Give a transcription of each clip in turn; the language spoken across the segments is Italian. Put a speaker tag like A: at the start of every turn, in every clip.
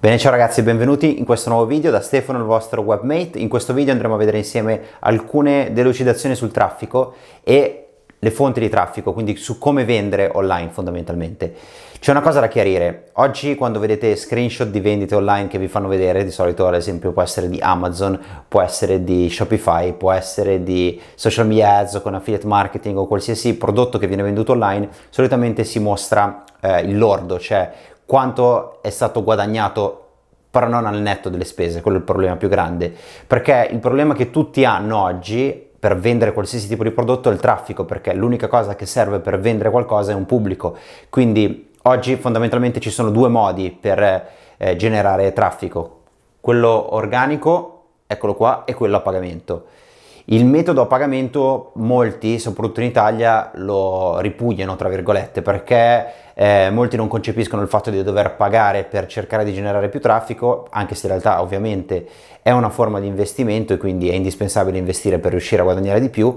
A: Bene, ciao ragazzi e benvenuti in questo nuovo video da Stefano, il vostro webmate. In questo video andremo a vedere insieme alcune delucidazioni sul traffico e le fonti di traffico, quindi su come vendere online fondamentalmente. C'è una cosa da chiarire, oggi quando vedete screenshot di vendite online che vi fanno vedere, di solito ad esempio può essere di Amazon, può essere di Shopify, può essere di social media ads o con affiliate marketing o qualsiasi prodotto che viene venduto online, solitamente si mostra eh, il lordo, cioè quanto è stato guadagnato però non al netto delle spese, quello è il problema più grande, perché il problema che tutti hanno oggi per vendere qualsiasi tipo di prodotto è il traffico, perché l'unica cosa che serve per vendere qualcosa è un pubblico, quindi oggi fondamentalmente ci sono due modi per eh, generare traffico, quello organico, eccolo qua, e quello a pagamento. Il metodo a pagamento molti, soprattutto in Italia, lo ripugnano, tra virgolette, perché eh, molti non concepiscono il fatto di dover pagare per cercare di generare più traffico, anche se in realtà ovviamente è una forma di investimento e quindi è indispensabile investire per riuscire a guadagnare di più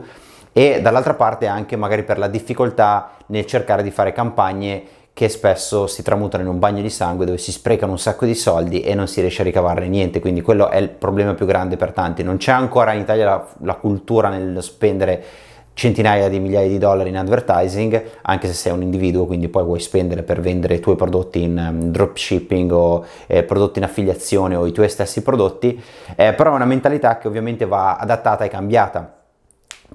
A: e dall'altra parte anche magari per la difficoltà nel cercare di fare campagne che spesso si tramutano in un bagno di sangue dove si sprecano un sacco di soldi e non si riesce a ricavarne niente, quindi quello è il problema più grande per tanti. Non c'è ancora in Italia la, la cultura nel spendere centinaia di migliaia di dollari in advertising, anche se sei un individuo, quindi poi vuoi spendere per vendere i tuoi prodotti in um, dropshipping o eh, prodotti in affiliazione o i tuoi stessi prodotti, eh, però è una mentalità che ovviamente va adattata e cambiata,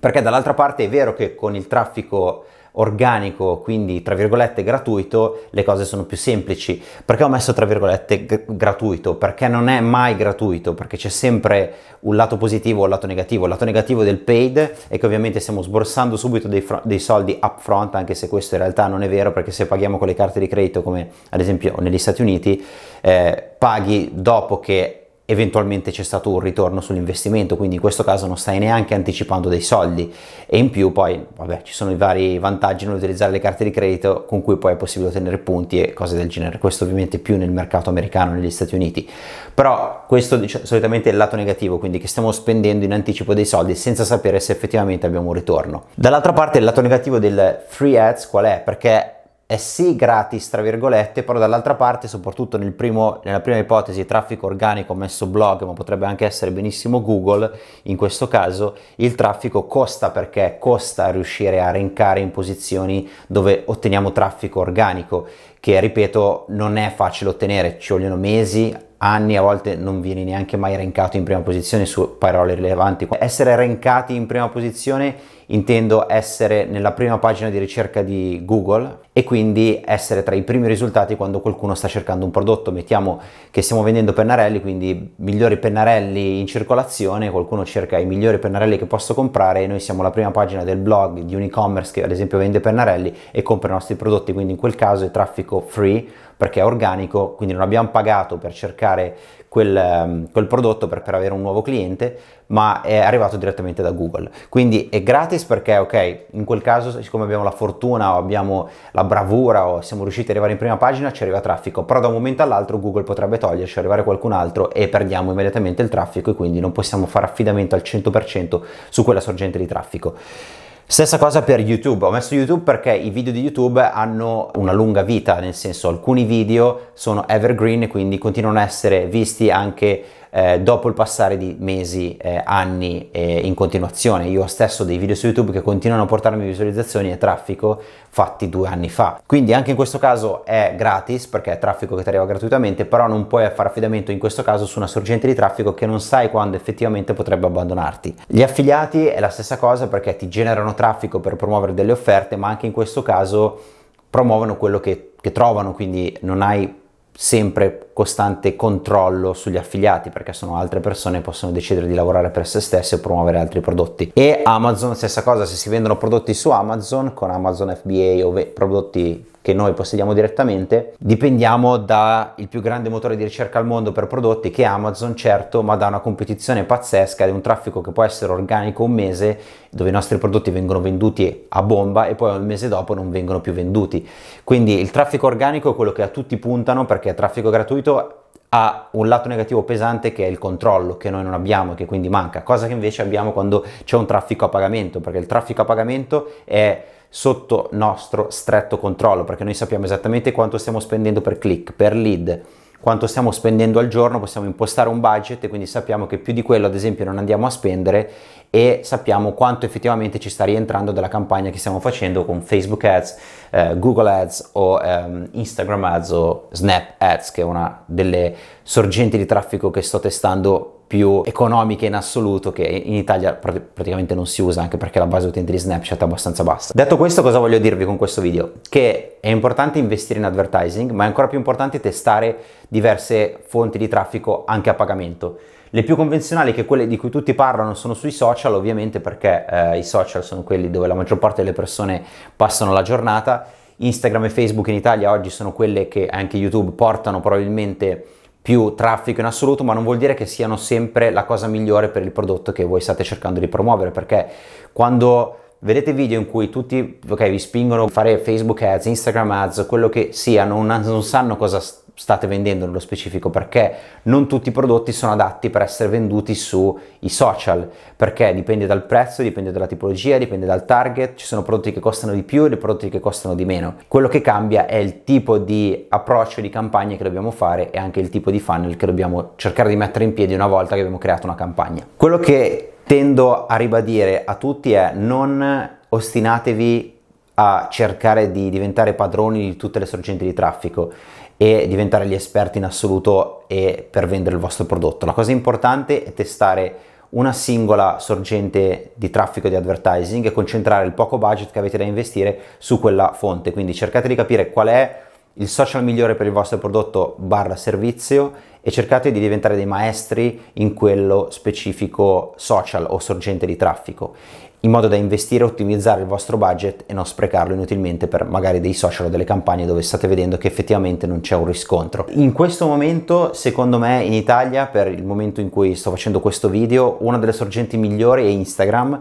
A: perché dall'altra parte è vero che con il traffico organico, quindi tra virgolette gratuito, le cose sono più semplici. Perché ho messo tra virgolette g- gratuito? Perché non è mai gratuito, perché c'è sempre un lato positivo e un lato negativo. Il lato negativo del paid è che ovviamente stiamo sborsando subito dei, fr- dei soldi upfront, anche se questo in realtà non è vero, perché se paghiamo con le carte di credito, come ad esempio negli Stati Uniti, eh, paghi dopo che eventualmente c'è stato un ritorno sull'investimento, quindi in questo caso non stai neanche anticipando dei soldi e in più poi vabbè, ci sono i vari vantaggi nell'utilizzare le carte di credito con cui poi è possibile ottenere punti e cose del genere, questo ovviamente più nel mercato americano, negli Stati Uniti, però questo dic- solitamente è il lato negativo, quindi che stiamo spendendo in anticipo dei soldi senza sapere se effettivamente abbiamo un ritorno. Dall'altra parte il lato negativo del free ads qual è? Perché è eh sì gratis, tra virgolette, però dall'altra parte, soprattutto nel primo, nella prima ipotesi, traffico organico messo blog, ma potrebbe anche essere benissimo Google, in questo caso il traffico costa perché costa riuscire a rincare in posizioni dove otteniamo traffico organico, che ripeto non è facile ottenere, ci vogliono mesi, anni, a volte non vieni neanche mai rincato in prima posizione su parole rilevanti. Essere rincati in prima posizione intendo essere nella prima pagina di ricerca di Google e quindi essere tra i primi risultati quando qualcuno sta cercando un prodotto. Mettiamo che stiamo vendendo pennarelli, quindi migliori pennarelli in circolazione, qualcuno cerca i migliori pennarelli che posso comprare e noi siamo la prima pagina del blog di un e-commerce che ad esempio vende pennarelli e compra i nostri prodotti, quindi in quel caso è traffico free perché è organico, quindi non abbiamo pagato per cercare quel, ehm, quel prodotto per, per, avere un nuovo cliente, ma è arrivato direttamente da Google. Quindi è gratis perché, ok, in quel caso, siccome abbiamo la fortuna o abbiamo la bravura o siamo riusciti ad arrivare in prima pagina, ci arriva traffico, però da un momento all'altro Google potrebbe toglierci, arrivare qualcun altro e perdiamo immediatamente il traffico e quindi non possiamo fare affidamento al 100% su quella sorgente di traffico. Stessa cosa per YouTube, ho messo YouTube perché i video di YouTube hanno una lunga vita, nel senso alcuni video sono evergreen, e quindi continuano a essere visti anche eh, dopo il passare di mesi, eh, anni eh, in continuazione. Io stesso ho dei video su YouTube che continuano a portarmi visualizzazioni e traffico fatti due anni fa. Quindi anche in questo caso è gratis perché è traffico che ti arriva gratuitamente, però non puoi fare affidamento in questo caso su una sorgente di traffico che non sai quando effettivamente potrebbe abbandonarti. Gli affiliati è la stessa cosa perché ti generano traffico per promuovere delle offerte, ma anche in questo caso promuovono quello che, che trovano, quindi non hai sempre costante controllo sugli affiliati perché sono altre persone che possono decidere di lavorare per se stesse o promuovere altri prodotti e Amazon stessa cosa se si vendono prodotti su Amazon con Amazon FBA o prodotti che noi possediamo direttamente, dipendiamo dal più grande motore di ricerca al mondo per prodotti che è Amazon, certo, ma da una competizione pazzesca di un traffico che può essere organico un mese, dove i nostri prodotti vengono venduti a bomba e poi un mese dopo non vengono più venduti. Quindi il traffico organico è quello che a tutti puntano perché il traffico gratuito ha un lato negativo pesante che è il controllo che noi non abbiamo e che quindi manca, cosa che invece abbiamo quando c'è un traffico a pagamento, perché il traffico a pagamento è sotto nostro stretto controllo, perché noi sappiamo esattamente quanto stiamo spendendo per click, per lead, quanto stiamo spendendo al giorno, possiamo impostare un budget e quindi sappiamo che più di quello ad esempio non andiamo a spendere e sappiamo quanto effettivamente ci sta rientrando dalla campagna che stiamo facendo con Facebook Ads, eh, Google Ads o ehm, Instagram Ads o Snap Ads che è una delle sorgenti di traffico che sto testando più economiche in assoluto che in Italia pr- praticamente non si usa anche perché la base utente di Snapchat è abbastanza bassa. Detto questo cosa voglio dirvi con questo video? Che è importante investire in advertising ma è ancora più importante testare diverse fonti di traffico anche a pagamento. Le più convenzionali, che quelle di cui tutti parlano, sono sui social, ovviamente, perché eh, i social sono quelli dove la maggior parte delle persone passano la giornata. Instagram e Facebook in Italia oggi sono quelle che anche YouTube portano probabilmente più traffico in assoluto, ma non vuol dire che siano sempre la cosa migliore per il prodotto che voi state cercando di promuovere, perché quando vedete video in cui tutti okay, vi spingono a fare Facebook ads, Instagram ads, quello che sia, non, non sanno cosa stanno state vendendo nello specifico, perché non tutti i prodotti sono adatti per essere venduti sui social, perché dipende dal prezzo, dipende dalla tipologia, dipende dal target, ci sono prodotti che costano di più e prodotti che costano di meno. Quello che cambia è il tipo di approccio di campagna che dobbiamo fare e anche il tipo di funnel che dobbiamo cercare di mettere in piedi una volta che abbiamo creato una campagna. Quello che tendo a ribadire a tutti è non ostinatevi a cercare di diventare padroni di tutte le sorgenti di traffico e diventare gli esperti in assoluto e per vendere il vostro prodotto. La cosa importante è testare una singola sorgente di traffico di advertising e concentrare il poco budget che avete da investire su quella fonte. Quindi cercate di capire qual è il social migliore per il vostro prodotto barra servizio e cercate di diventare dei maestri in quello specifico social o sorgente di traffico in modo da investire e ottimizzare il vostro budget e non sprecarlo inutilmente per magari dei social o delle campagne dove state vedendo che effettivamente non c'è un riscontro. In questo momento, secondo me, in Italia, per il momento in cui sto facendo questo video, una delle sorgenti migliori è Instagram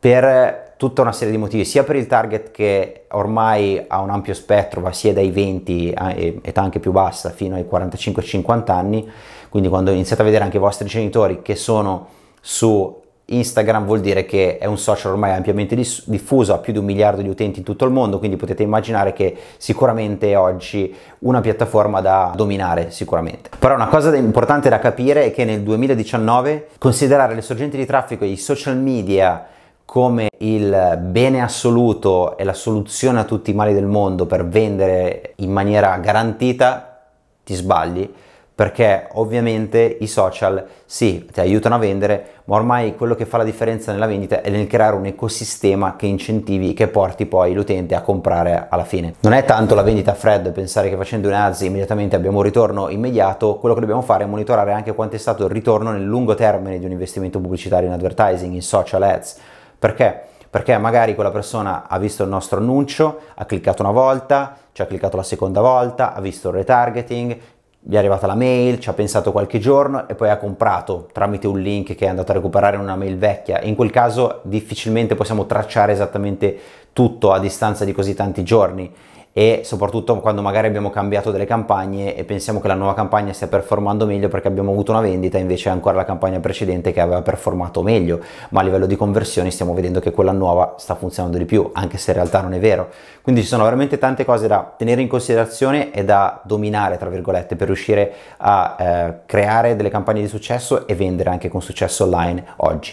A: per tutta una serie di motivi, sia per il target che ormai ha un ampio spettro, va sia dai 20, età anche più bassa, fino ai 45-50 anni, quindi quando iniziate a vedere anche i vostri genitori che sono su Instagram vuol dire che è un social ormai ampiamente diffuso, ha più di un miliardo di utenti in tutto il mondo, quindi potete immaginare che sicuramente è oggi una piattaforma da dominare sicuramente. Però una cosa importante da capire è che nel 2019 considerare le sorgenti di traffico e i social media come il bene assoluto e la soluzione a tutti i mali del mondo per vendere in maniera garantita, ti sbagli perché ovviamente i social sì ti aiutano a vendere ma ormai quello che fa la differenza nella vendita è nel creare un ecosistema che incentivi che porti poi l'utente a comprare alla fine non è tanto la vendita a freddo pensare che facendo un ads immediatamente abbiamo un ritorno immediato quello che dobbiamo fare è monitorare anche quanto è stato il ritorno nel lungo termine di un investimento pubblicitario in advertising in social ads perché perché magari quella persona ha visto il nostro annuncio, ha cliccato una volta, ci ha cliccato la seconda volta, ha visto il retargeting, gli è arrivata la mail, ci ha pensato qualche giorno e poi ha comprato tramite un link che è andato a recuperare in una mail vecchia. In quel caso difficilmente possiamo tracciare esattamente tutto a distanza di così tanti giorni e soprattutto quando magari abbiamo cambiato delle campagne e pensiamo che la nuova campagna stia performando meglio perché abbiamo avuto una vendita invece è ancora la campagna precedente che aveva performato meglio, ma a livello di conversioni stiamo vedendo che quella nuova sta funzionando di più, anche se in realtà non è vero. Quindi ci sono veramente tante cose da tenere in considerazione e da dominare, tra virgolette, per riuscire a eh, creare delle campagne di successo e vendere anche con successo online oggi.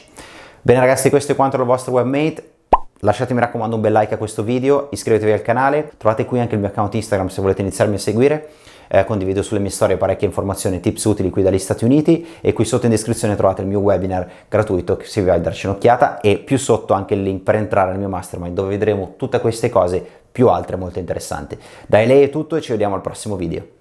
A: Bene ragazzi, questo è quanto dal vostro webmate Lasciate mi raccomando un bel like a questo video, iscrivetevi al canale, trovate qui anche il mio account Instagram se volete iniziarmi a seguire. Eh, condivido sulle mie storie parecchie informazioni e tips utili qui dagli Stati Uniti e qui sotto in descrizione trovate il mio webinar gratuito se vi va a darci un'occhiata e più sotto anche il link per entrare nel mio mastermind dove vedremo tutte queste cose più altre molto interessanti. Dai lei è tutto e ci vediamo al prossimo video.